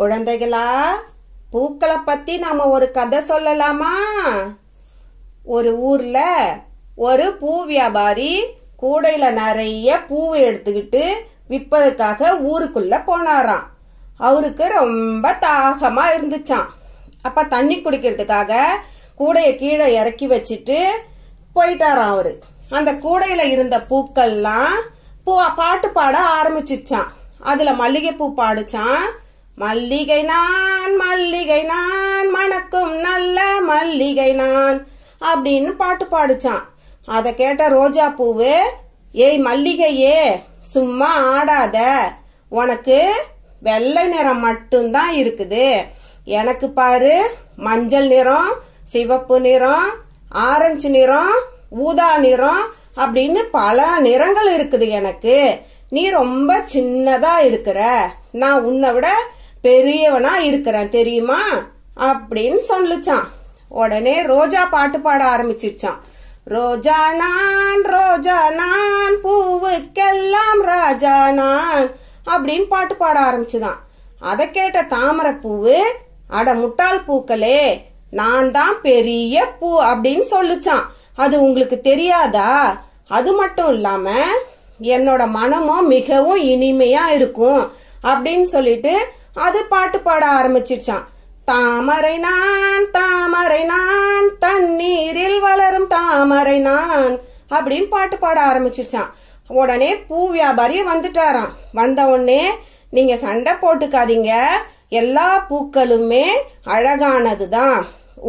குழந்தைகளா பூக்களை பத்தி நாம ஒரு கதை சொல்லலாமா ஒரு ஊர்ல ஒரு பூ வியாபாரி கூடையில நிறைய பூவை எடுத்துக்கிட்டு விற்பதுக்காக ஊருக்குள்ள போனாராம் அவருக்கு ரொம்ப தாகமா இருந்துச்சான் அப்ப தண்ணி குடிக்கிறதுக்காக கூடையை கீழே இறக்கி வச்சுட்டு போயிட்டாராம் அவரு அந்த கூடையில இருந்த பூக்கள்லாம் பூ பாட்டு பாட ஆரம்பிச்சிச்சான் அதுல மல்லிகைப்பூ பாடிச்சான் மல்லிகை நான் மல்லிகை நான் மணக்கும் நல்ல மல்லிகை நான் அப்படின்னு பாட்டு பாடிச்சான் அதை கேட்ட ரோஜா பூவு ஏய் மல்லிகையே சும்மா ஆடாத உனக்கு வெள்ளை நிறம் மட்டும்தான் இருக்குது எனக்கு பாரு மஞ்சள் நிறம் சிவப்பு நிறம் ஆரஞ்சு நிறம் ஊதா நிறம் அப்படின்னு பல நிறங்கள் இருக்குது எனக்கு நீ ரொம்ப சின்னதா இருக்கிற நான் உன்னை விட பெரியவனா இருக்கிறான் தெரியுமா அப்படின்னு சொல்லுச்சான் உடனே ரோஜா பாட்டு பாட ஆரம்பிச்சிருச்சான் ரோஜா நான் ரோஜா நான் பூவுக்கெல்லாம் ராஜா நான் அப்படின்னு பாட்டு பாட ஆரம்பிச்சுதான் அதை கேட்ட தாமரை பூவு அட முட்டாள் பூக்களே நான் தான் பெரிய பூ அப்படின்னு சொல்லுச்சான் அது உங்களுக்கு தெரியாதா அது மட்டும் இல்லாம என்னோட மனமும் மிகவும் இனிமையா இருக்கும் அப்படின்னு சொல்லிட்டு அது பாட்டு பாட ஆரம்பிச்சிடுச்சான் தாமரை நான் தாமரை நான் தண்ணீரில் வளரும் தாமரை நான் அப்படின்னு பாட்டு பாட ஆரம்பிச்சிடுச்சான் உடனே பூ வியாபாரி வந்துட்டாராம் வந்த உடனே நீங்க சண்டை போட்டுக்காதீங்க எல்லா பூக்களுமே அழகானது தான்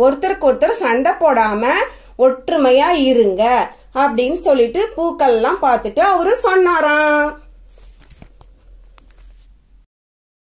ஒருத்தருக்கு ஒருத்தர் சண்டை போடாம ஒற்றுமையா இருங்க அப்படின்னு சொல்லிட்டு எல்லாம் பார்த்துட்டு அவரு சொன்னாராம்